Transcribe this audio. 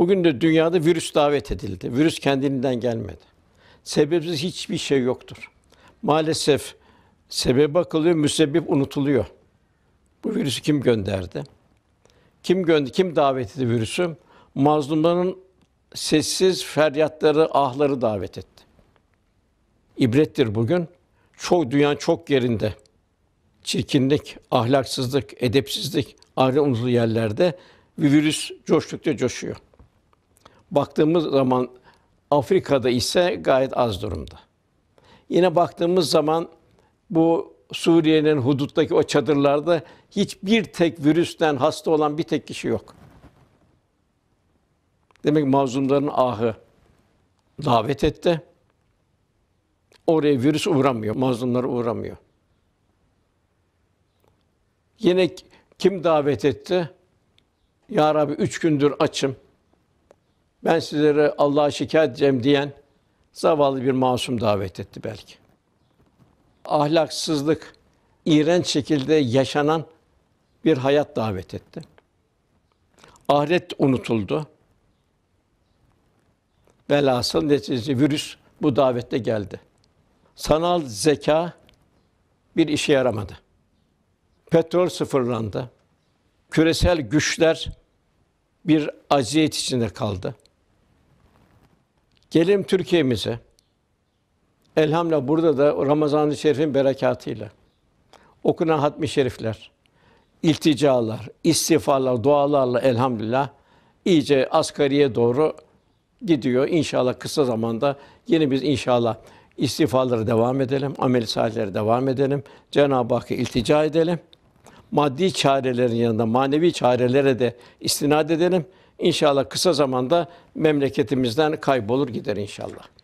Bugün de dünyada virüs davet edildi. Virüs kendiliğinden gelmedi. Sebepsiz hiçbir şey yoktur. Maalesef sebebe bakılıyor, müsebbip unutuluyor. Bu virüsü kim gönderdi? Kim gönderdi? kim davet etti virüsü? Mazlumların sessiz feryatları, ahları davet etti. İbrettir bugün. Çok dünyanın çok yerinde çirkinlik, ahlaksızlık, edepsizlik ayrı unuzlu yerlerde virüs coştukça coşuyor. Baktığımız zaman Afrika'da ise gayet az durumda. Yine baktığımız zaman bu Suriye'nin huduttaki o çadırlarda hiçbir tek virüsten hasta olan bir tek kişi yok. Demek mazlumların ahı davet etti. Oraya virüs uğramıyor, mazlumlar uğramıyor. Yine kim davet etti? Ya Rabbi üç gündür açım ben sizlere Allah'a şikayet edeceğim diyen zavallı bir masum davet etti belki. Ahlaksızlık, iğrenç şekilde yaşanan bir hayat davet etti. Ahiret unutuldu. Velhasıl netice virüs bu davette geldi. Sanal zeka bir işe yaramadı. Petrol sıfırlandı. Küresel güçler bir aziyet içinde kaldı. Gelelim Türkiye'mize. Elhamla burada da Ramazan-ı Şerif'in berekatıyla okunan hatmi şerifler, ilticalar, istiğfarlar, dualarla elhamdülillah iyice asgariye doğru gidiyor. İnşallah kısa zamanda yine biz inşallah istiğfarlara devam edelim, amel salihlere devam edelim. Cenab-ı Hakk'a iltica edelim. Maddi çarelerin yanında manevi çarelere de istinad edelim. İnşallah kısa zamanda memleketimizden kaybolur gider inşallah.